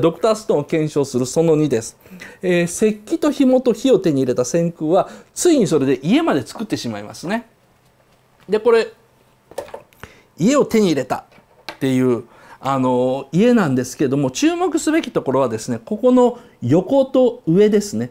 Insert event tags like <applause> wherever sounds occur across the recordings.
ドクターストーンを検証するその2です、えー、石器と紐と火を手に入れた線空はついにそれで家まで作ってしまいますねでこれ家を手に入れたっていうあの家なんですけども注目すべきところはですねここの横と上ですね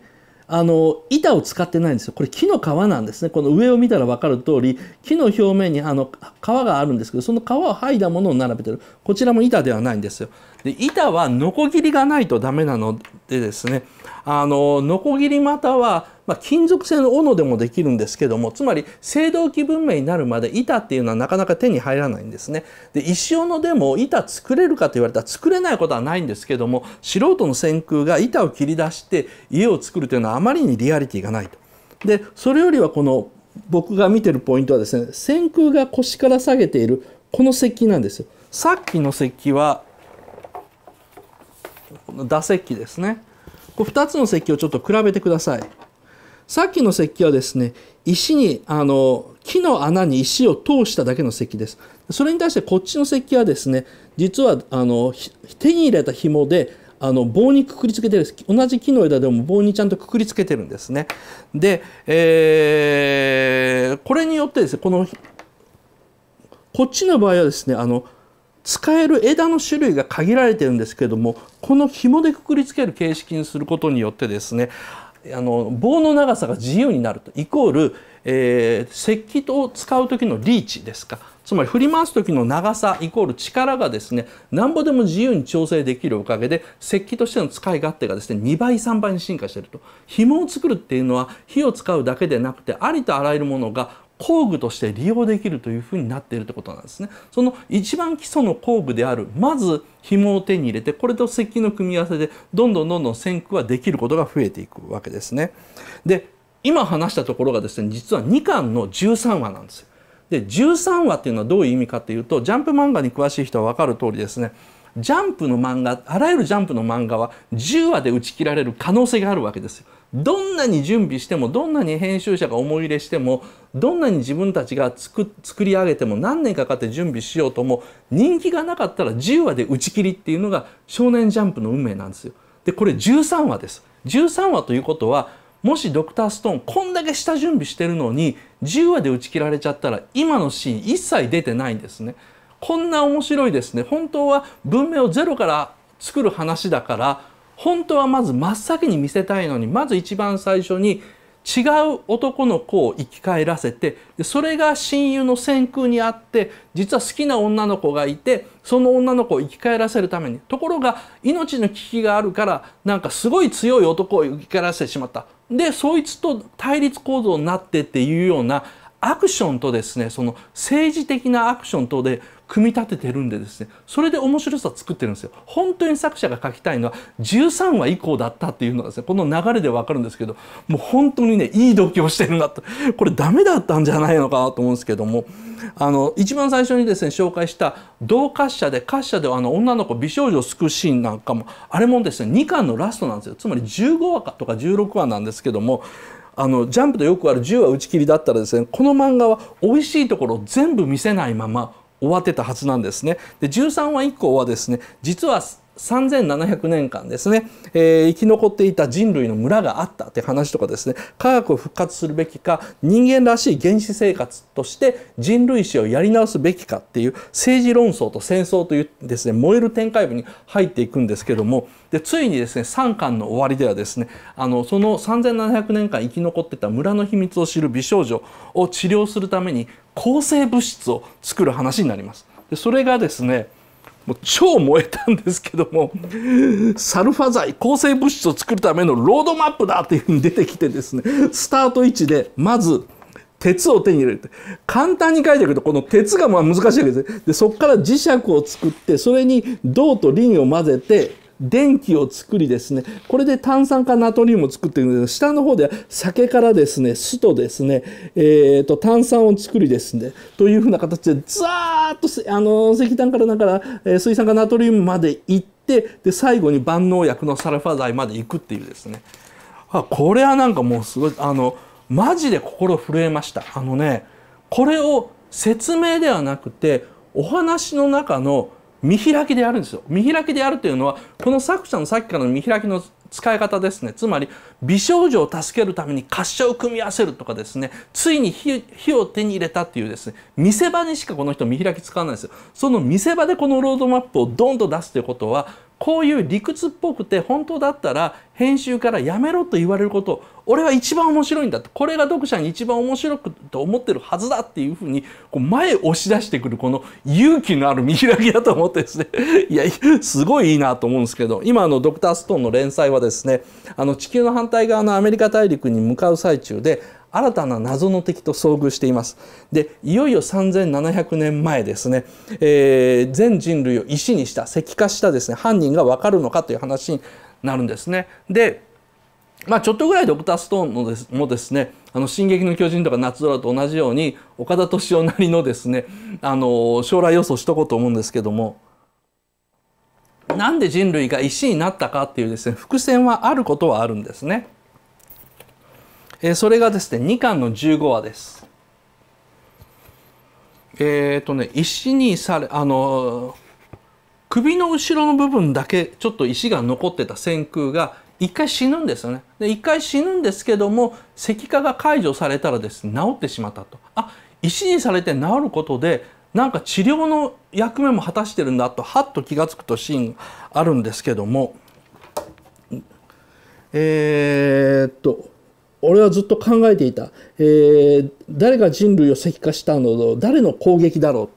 あの板を使ってないんですよこれ木の皮なんですねこの上を見たら分かる通り木の表面にあの皮があるんですけどその皮を剥いだものを並べてるこちらも板ではないんですよで板はノコギリがないとダメなのでですねあのノコギリたは、まあ、金属製の斧でもできるんですけどもつまり青銅器文明になるまで板っていうのはなかなか手に入らないんですね。で石斧でも板作れるかと言われたら作れないことはないんですけども素人の先空が板を切り出して家を作るというのはあまりにリアリティがないと。でそれよりはこの僕が見てるポイントはですね先空が腰から下げているこの石器なんですよ。さっきの石器はこの打石器ですね。こ2つの石器をちょっと比べてください。さっきの石器はですね、石に、あの、木の穴に石を通しただけの石器です。それに対してこっちの石器はですね、実は、あの、手に入れた紐で、あの棒にくくりつけてる同じ木の枝でも棒にちゃんとくくりつけてるんですね。で、えー、これによってですねこのこっちの場合はですねあの使える枝の種類が限られてるんですけどもこの紐でくくりつける形式にすることによってですねあの棒の長さが自由になるとイコール、えー、石器を使う時のリーチですかつまり振り回す時の長さイコール力がですねなんぼでも自由に調整できるおかげで石器としての使い勝手がですね2倍3倍に進化してると紐を作るっていうのは火を使うだけでなくてありとあらゆるものが工具として利用できるというふうになっているということなんですね。その一番基礎の工具である、まず紐を手に入れて、これと石器の組み合わせで、どんどんどんどん線区はできることが増えていくわけですね。で、今話したところがですね、実は2巻の13話なんですよ。で、13話っていうのはどういう意味かっていうと、ジャンプ漫画に詳しい人はわかる通りですね、ジャンプの漫画あらゆるジャンプの漫画は10話で打ち切られる可能性があるわけですよ。どんなに準備してもどんなに編集者が思い入れしてもどんなに自分たちが作り上げても何年かかって準備しようとも人気がなかったら10話で打ち切りっていうのが「少年ジャンプ」の運命なんですよ。でこれ13話です。13話ということはもしドクターストーンこんだけ下準備してるのに10話で打ち切られちゃったら今のシーン一切出てないんですね。こんな面白いですね本当は文明をゼロから作る話だから本当はまず真っ先に見せたいのにまず一番最初に違う男の子を生き返らせてでそれが親友の先空にあって実は好きな女の子がいてその女の子を生き返らせるためにところが命の危機があるからなんかすごい強い男を生き返らせてしまったでそいつと対立構造になってっていうようなアクションとですねその政治的なアクションとで組み立ててるんでですねそれで面白さ作ってるんですよ本当に作者が書きたいのは13話以降だったっていうのがですねこの流れでわかるんですけどもう本当にねいい度胸してるなとこれダメだったんじゃないのかなと思うんですけどもあの一番最初にですね紹介した同滑車で滑車であの女の子美少女を救うシーンなんかもあれもですね2巻のラストなんですよつまり15話かとか16話なんですけどもあのジャンプでよくある10話打ち切りだったらですねこの漫画は美味しいところを全部見せないまま終わってたはずなんですね。で13話以降はですね実は3700年間ですね、えー、生き残っていた人類の村があったって話とかですね科学を復活するべきか人間らしい原始生活として人類史をやり直すべきかっていう政治論争と戦争というですね燃える展開部に入っていくんですけどもでついにですね3巻の終わりではですねあのその3700年間生き残ってた村の秘密を知る美少女を治療するために抗生物質を作る話になります。でそれがですねもう超燃えたんですけどもサルファ剤抗生物質を作るためのロードマップだっていうふうに出てきてですねスタート位置でまず鉄を手に入れて簡単に書いてあるけどこの鉄がまあ難しいわけですでそこから磁石を作ってそれに銅とリンを混ぜて電気を作りですねこれで炭酸化ナトリウムを作ってるんです下の方では酒からですね酢とですね、えー、と炭酸を作りですねというふうな形でザーッとあの石炭からだから、え水酸化ナトリウムまで行ってで最後に万能薬のサルファ剤まで行くっていうですねあこれはなんかもうすごいあのマジで心震えましたあのねこれを説明ではなくてお話の中の見開きであるんですよ見開きであるというのはこの作者のさっきからの見開きの使い方ですねつまり美少女を助けるために滑車を組み合わせるとかですねついに火を手に入れたっていうですね見せ場にしかこの人見開き使わないんですよその見せ場でこのロードマップをドンと出すということはこういう理屈っぽくて本当だったら編集からやめろと言われること俺は一番面白いんだこれが読者に一番面白くと思ってるはずだっていうふうにこう前押し出してくるこの勇気のある見開きだと思ってですね <laughs> いやすごいいいなと思うんですけど今の「ドクターストーン」の連載はですねあの地球の反対側のアメリカ大陸に向かう最中で新たな謎の敵と遭遇しています。でいよいよ3700年前ですね、えー、全人類を石にした石化したですね犯人が分かるのかという話になるんですね。でまあ、ちょっとぐらいドクターストーンのですもですね「あの進撃の巨人」とか「夏空」と同じように岡田敏夫なりのですねあの将来予想しとこうと思うんですけどもなんで人類が石になったかっていうですね伏線はあることはあるんですね。えー、それがですね2巻の15話です。えっ、ー、とね石にされあのー首の後ろの部分だけちょっと石が残ってた扇空が一回死ぬんですよね。で一回死ぬんですけども石化が解除されたらですね治ってしまったと。あ石にされて治ることでなんか治療の役目も果たしてるんだとハッと気が付くとシーンあるんですけどもえー、っと俺はずっと考えていた、えー、誰が人類を石化したのだろう誰の攻撃だろ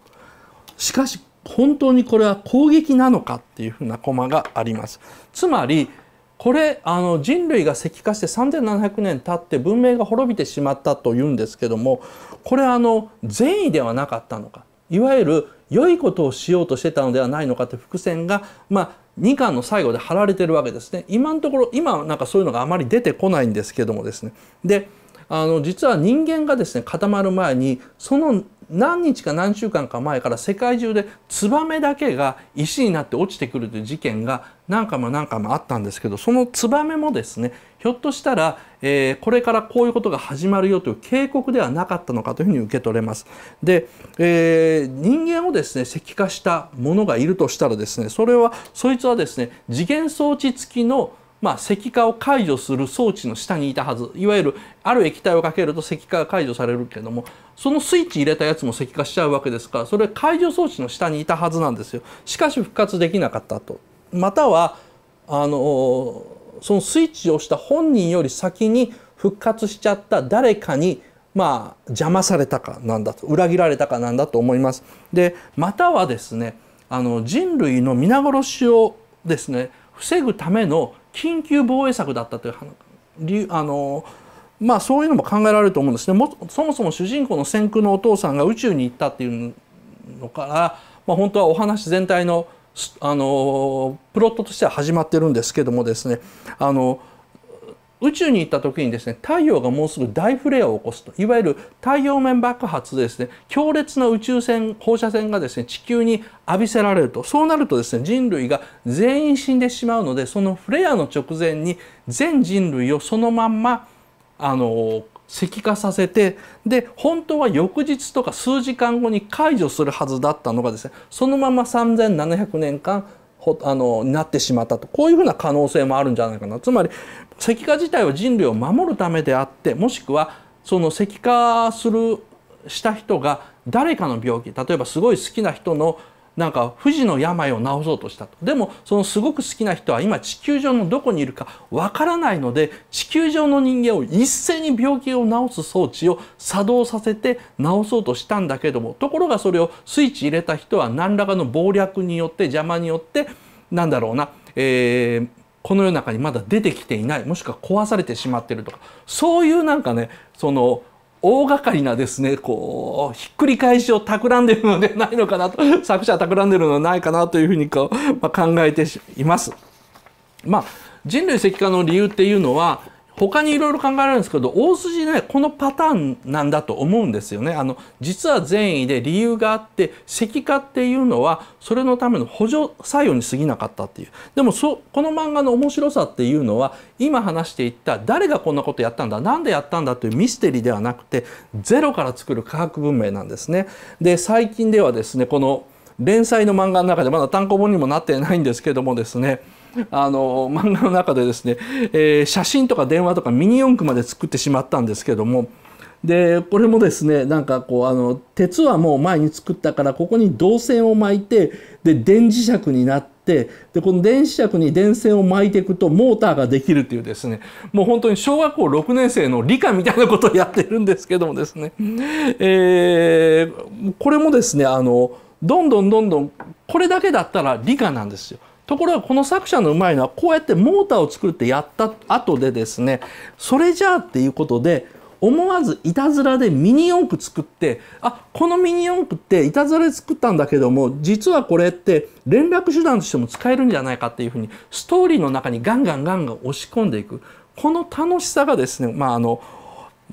うしかし本当にこれは攻撃なのかっていうふうなコマがあります。つまりこれあの人類が石化して3,700年経って文明が滅びてしまったというんですけどもこれあの善意ではなかったのかいわゆる良いことをしようとしてたのではないのかって伏線が、まあ、2巻の最後で貼られてるわけですね。今のところ今なんかそういうのがあまり出てこないんですけどもですね。であの実は人間がですね固まる前にその何日か何週間か前から世界中でツバメだけが石になって落ちてくるという事件が何回も何回もあったんですけどそのツバメもですねひょっとしたら、えー、これからこういうことが始まるよという警告ではなかったのかというふうに受け取れます。で、えー、人間をですね石化したものがいるとしたらですねそれはそいつはですね次元装置付きのまあ、石化を解除する装置の下にいたはずいわゆるある液体をかけると石化が解除されるけれどもそのスイッチ入れたやつも石化しちゃうわけですからそれ解除装置の下にいたはずなんですよしかし復活できなかったとまたはあのそのスイッチをした本人より先に復活しちゃった誰かにまあ邪魔されたかなんだと裏切られたかなんだと思います。でまたはですねあの人類の皆殺しをですね防ぐための緊急防衛策だったというあのまあそういうのも考えられると思うんですねもそもそも主人公の先駆のお父さんが宇宙に行ったっていうのから、まあ、本当はお話全体のあのプロットとしては始まってるんですけどもですねあの宇宙に行った時にですね太陽がもうすぐ大フレアを起こすといわゆる太陽面爆発でですね強烈な宇宙船放射線がですね地球に浴びせられるとそうなるとですね人類が全員死んでしまうのでそのフレアの直前に全人類をそのまんまあの石化させてで本当は翌日とか数時間後に解除するはずだったのがですねそのまま3,700年間ほあのなってしまったとこういうふうな可能性もあるんじゃないかなつまり石化自体は人類を守るためであってもしくはその石化するした人が誰かの病気例えばすごい好きな人のなんか不治の病を治そうとしたとでもそのすごく好きな人は今地球上のどこにいるかわからないので地球上の人間を一斉に病気を治す装置を作動させて治そうとしたんだけどもところがそれをスイッチ入れた人は何らかの謀略によって邪魔によってなんだろうな、えー、この世の中にまだ出てきていないもしくは壊されてしまってるとかそういうなんかねその大掛かりなですねこうひっくり返しを企んでるのではないのかなと <laughs> 作者は企んでるのではないかなというふうにこう、まあ、考えています。まあ、人類石化の理由っていうのは他にいろいろ考えられるんですけど大筋ねこのパターンなんだと思うんですよね。あの実は善意で理由があって石化っていうのはそれのための補助作用に過ぎなかったっていうでもそこの漫画の面白さっていうのは今話していった誰がこんなことやったんだ何でやったんだというミステリーではなくてゼロから作る科学文明なんですね。で最近ではですねこの連載の漫画の中でまだ単行本にもなってないんですけどもですねあの漫画の中でですね、えー、写真とか電話とかミニ四駆まで作ってしまったんですけどもでこれもですねなんかこうあの鉄はもう前に作ったからここに銅線を巻いてで電磁石になってでこの電磁石に電線を巻いていくとモーターができるというですねもう本当に小学校6年生の理科みたいなことをやってるんですけどもですね、えー、これもですねあのどんどんどんどんこれだけだったら理科なんですよ。ところがこの作者のうまいのはこうやってモーターを作ってやった後でですねそれじゃあっていうことで思わずいたずらでミニ四駆作ってあこのミニ四駆っていたずらで作ったんだけども実はこれって連絡手段としても使えるんじゃないかっていうふうにストーリーの中にガンガンガンガン押し込んでいくこの楽しさがですねまああの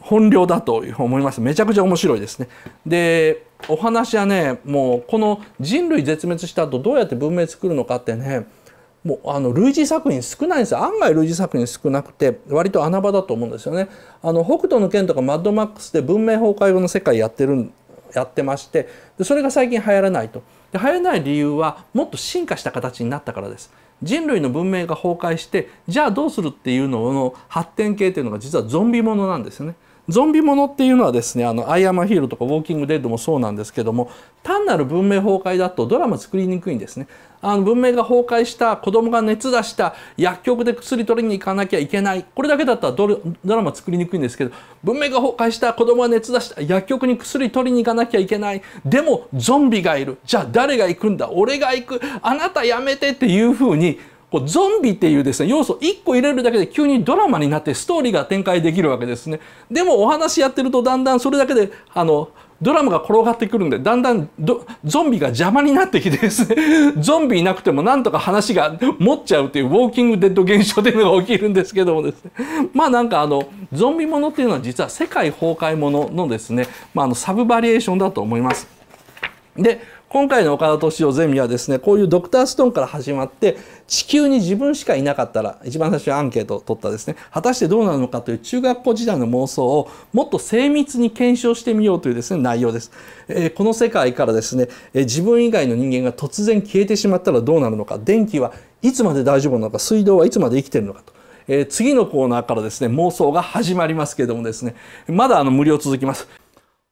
本領だと思います。めちゃくちゃ面白いですね。で、お話はね、もうこの人類絶滅した後どうやって文明作るのかってね、もうあの類似作品少ないんです案外類似作品少なくて割と穴場だと思うんですよね。あの北斗の拳とかマッドマックスで文明崩壊後の世界やってるやってましてでそれが最近流行らないと。で流行らない理由はもっと進化した形になったからです。人類の文明が崩壊してじゃあどうするっていうのの発展系っていうのが実はゾンビものなんですよね。ゾンビものっていうのはですねあのアイアマヒーローとかウォーキングデッドもそうなんですけども単なる文明崩壊だとドラマ作りにくいんですねあの文明が崩壊した子供が熱出した薬局で薬取りに行かなきゃいけないこれだけだったらドラマ作りにくいんですけど文明が崩壊した子供が熱出した薬局に薬取りに行かなきゃいけないでもゾンビがいるじゃあ誰が行くんだ俺が行くあなたやめてっていうふうにこうゾンビっていうですね要素1個入れるだけで急にドラマになってストーリーが展開できるわけですねでもお話やってるとだんだんそれだけであのドラマが転がってくるんでだんだんゾンビが邪魔になってきてですね <laughs> ゾンビいなくてもなんとか話が持っちゃうっていうウォーキングデッド現象というのが起きるんですけどもですねまあなんかあのゾンビものっていうのは実は世界崩壊もののですね、まあ、あのサブバリエーションだと思います。で今回の岡田敏夫ゼミはですねこういうドクターストーンから始まって地球に自分しかいなかったら一番最初にアンケートを取ったですね果たしてどうなるのかという中学校時代の妄想をもっと精密に検証してみようというですね内容です、えー、この世界からですね、えー、自分以外の人間が突然消えてしまったらどうなるのか電気はいつまで大丈夫なのか水道はいつまで生きてるのかとえ次のコーナーからですね妄想が始まりますけれどもですねまだあの無料続きます